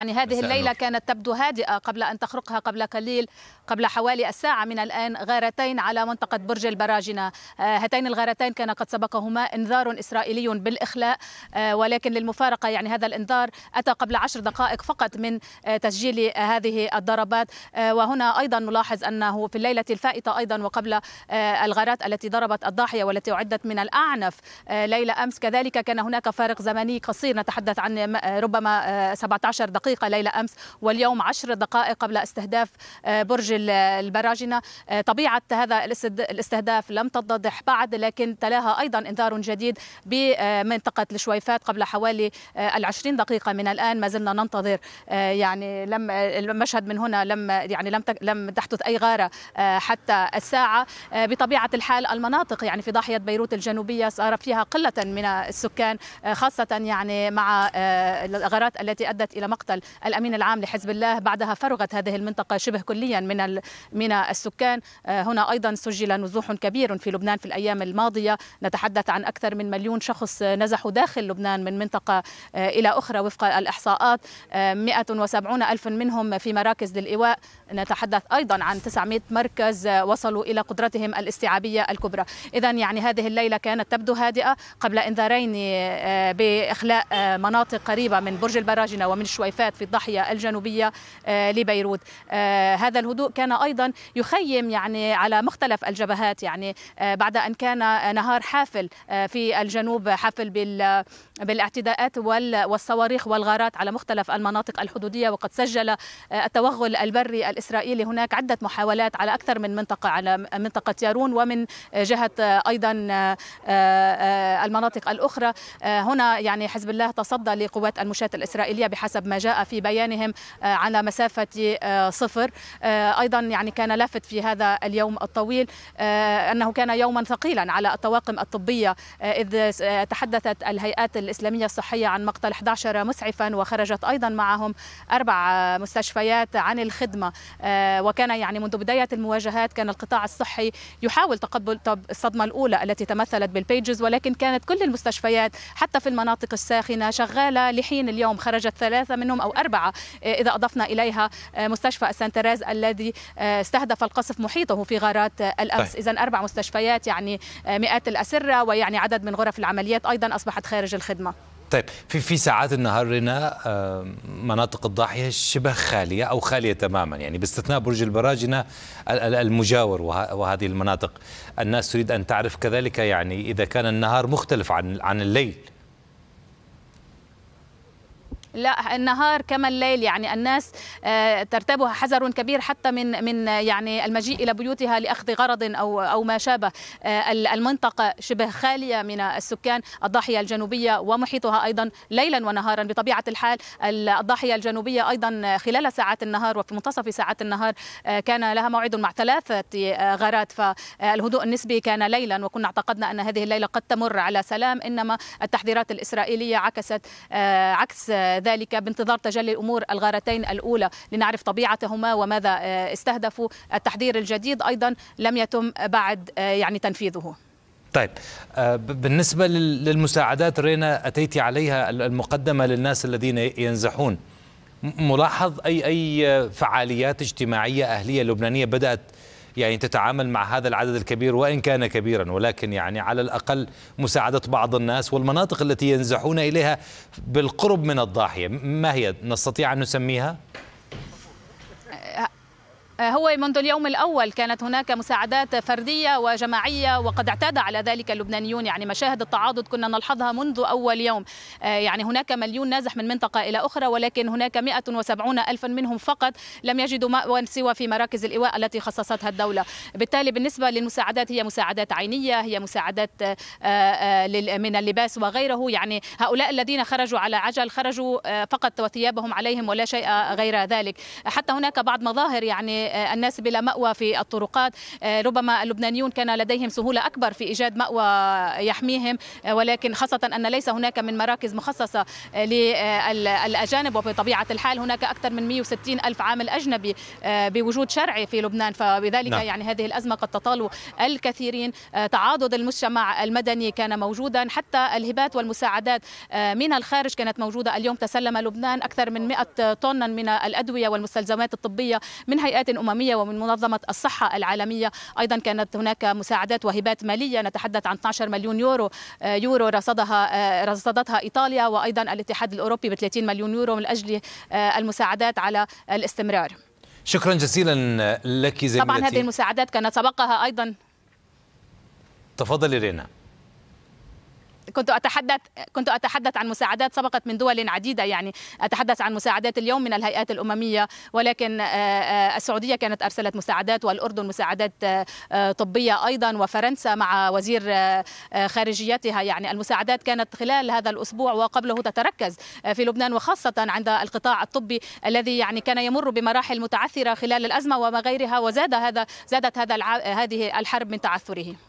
يعني هذه الليلة كانت تبدو هادئة قبل أن تخرقها قبل قليل قبل حوالي الساعة من الآن غارتين على منطقة برج البراجنة آه، هاتين الغارتين كان قد سبقهما إنذار إسرائيلي بالإخلاء آه، ولكن للمفارقة يعني هذا الإنذار أتى قبل عشر دقائق فقط من آه، تسجيل هذه الضربات وهنا أيضا نلاحظ أنه في الليلة الفائتة أيضا وقبل الغارات التي ضربت الضاحية والتي أعدت من الأعنف ليلة أمس كذلك كان هناك فارق زمني قصير نتحدث عن ربما 17 دقيقة دقيقة ليلة أمس واليوم عشر دقائق قبل استهداف آه، برج البراجنة آه، طبيعة هذا الاستهداف لم تتضح بعد لكن تلاها أيضا إنذار جديد بمنطقة الشويفات قبل حوالي آه، العشرين دقيقة من الآن ما زلنا ننتظر يعني لم المشهد من هنا لم يعني لم لم تحدث أي غارة حتى الساعة بطبيعة الحال المناطق يعني في ضاحية بيروت الجنوبية صار فيها قلة من السكان خاصة يعني مع الغارات التي أدت إلى مقتل قال الامين العام لحزب الله بعدها فرغت هذه المنطقه شبه كليا من من السكان آه، هنا ايضا سجل نزوح كبير في لبنان في الايام الماضيه نتحدث عن اكثر من مليون شخص نزحوا داخل لبنان من منطقه آه، الى اخرى وفق الاحصاءات 170 آه، الف منهم في مراكز للايواء نتحدث ايضا عن 900 مركز وصلوا الى قدرتهم الاستيعابيه الكبرى اذا يعني هذه الليله كانت تبدو هادئه قبل انذارين باخلاء مناطق قريبه من برج البراجنه ومن الشويفات الانفجارات في الضاحية الجنوبية آه، لبيروت آه، هذا الهدوء كان أيضا يخيم يعني على مختلف الجبهات يعني آه، بعد أن كان نهار حافل في الجنوب حافل بالاعتداءات والصواريخ والغارات على مختلف المناطق الحدودية وقد سجل التوغل البري الإسرائيلي هناك عدة محاولات على أكثر من منطقة على منطقة يارون ومن جهة أيضا المناطق الأخرى هنا يعني حزب الله تصدى لقوات المشاة الإسرائيلية بحسب ما جاء في بيانهم آه، على مسافة آه، صفر آه، أيضا يعني كان لافت في هذا اليوم الطويل أنه كان يوما ثقيلا على الطواقم الطبية إذ تحدثت الهيئات الإسلامية الصحية عن مقتل 11 مسعفا وخرجت أيضا معهم أربع مستشفيات عن الخدمة وكان يعني منذ بداية المواجهات كان القطاع الصحي يحاول تقبل الصدمة الأولى التي تمثلت بالبيجز ولكن كانت كل المستشفيات حتى في المناطق الساخنة شغالة لحين اليوم خرجت ثلاثة منهم أو أو أربعة آه، إذا أضفنا إليها آه، مستشفى سان تيريز الذي آه، استهدف القصف محيطه في غارات الأمس طيب. إذا أربع مستشفيات يعني مئات الأسرة ويعني عدد من غرف العمليات أيضا أصبحت خارج الخدمة طيب في في ساعات النهار هنا مناطق الضاحيه شبه خاليه او خاليه تماما يعني باستثناء برج البراجنه المجاور وهذه المناطق الناس تريد ان تعرف كذلك يعني اذا كان النهار مختلف عن عن الليل لا النهار كما الليل يعني الناس آه، ترتابها حذر كبير حتى من من يعني المجيء الى بيوتها لاخذ غرض او او ما شابه آه، المنطقه شبه خاليه من السكان الضاحيه الجنوبيه ومحيطها ايضا ليلا ونهارا بطبيعه الحال الضاحيه الجنوبيه ايضا خلال ساعات النهار وفي منتصف ساعات النهار آه، كان لها موعد مع ثلاثه غارات فالهدوء النسبي كان ليلا وكنا اعتقدنا ان هذه الليله قد تمر على سلام انما التحذيرات الاسرائيليه عكست عكس ذلك ذلك بانتظار تجلي الأمور الغارتين الأولى لنعرف طبيعتهما وماذا آه، استهدفوا التحذير الجديد أيضا لم يتم بعد آه، يعني تنفيذه طيب آه، بالنسبة للمساعدات رينا أتيت عليها المقدمة للناس الذين ينزحون ملاحظ أي أي فعاليات اجتماعية أهلية لبنانية بدأت يعني تتعامل مع هذا العدد الكبير وإن كان كبيرا ولكن يعني على الأقل مساعدة بعض الناس والمناطق التي ينزحون إليها بالقرب من الضاحية ما هي نستطيع أن نسميها؟ هو منذ اليوم الأول كانت هناك مساعدات فردية وجماعية وقد اعتاد على ذلك اللبنانيون يعني مشاهد التعاضد كنا نلحظها منذ أول يوم آه، يعني هناك مليون نازح من منطقة إلى أخرى ولكن هناك 170 ألفا منهم فقط لم يجدوا مأوى سوى في مراكز الإيواء التي خصصتها الدولة بالتالي بالنسبة للمساعدات هي مساعدات عينية هي مساعدات آه، آه، من اللباس وغيره يعني هؤلاء الذين خرجوا على عجل خرجوا فقط وثيابهم عليهم ولا شيء غير ذلك حتى هناك بعض مظاهر يعني آه، الناس بلا مأوى في الطرقات آه، ربما اللبنانيون كان لديهم سهولة أكبر في إيجاد مأوى يحميهم آه، ولكن خاصة أن ليس هناك من مراكز مخصصة للأجانب وبطبيعة الحال هناك أكثر من 160 ألف عامل أجنبي بوجود شرعي في لبنان فبذلك نعم. يعني هذه الأزمة قد تطال الكثيرين تعاضد المجتمع المدني كان موجودا حتى الهبات والمساعدات من الخارج كانت موجودة اليوم تسلم لبنان أكثر من 100 طنا من الأدوية والمستلزمات الطبية من هيئات أممية ومن منظمة الصحة العالمية أيضا كانت هناك مساعدات وهبات مالية نتحدث عن 12 مليون يورو آه، يورو رصدها آه، رصدتها إيطاليا وأيضا الاتحاد الأوروبي ب 30 مليون يورو من أجل آه، المساعدات على الاستمرار شكرا جزيلا لك زميلتي طبعا هذه المساعدات كانت سبقها أيضا تفضلي رينا كنت أتحدث كنت أتحدث عن مساعدات سبقت من دول عديدة يعني أتحدث عن مساعدات اليوم من الهيئات الأممية ولكن آه، آه، السعودية كانت أرسلت مساعدات والأردن مساعدات آه، طبية أيضا وفرنسا مع وزير خارجيتها يعني المساعدات كانت خلال هذا الأسبوع وقبله تتركز في لبنان وخاصة عند القطاع الطبي الذي يعني كان يمر بمراحل متعثرة خلال الأزمة وما غيرها وزاد هذا زادت هذا هذه الحرب من تعثره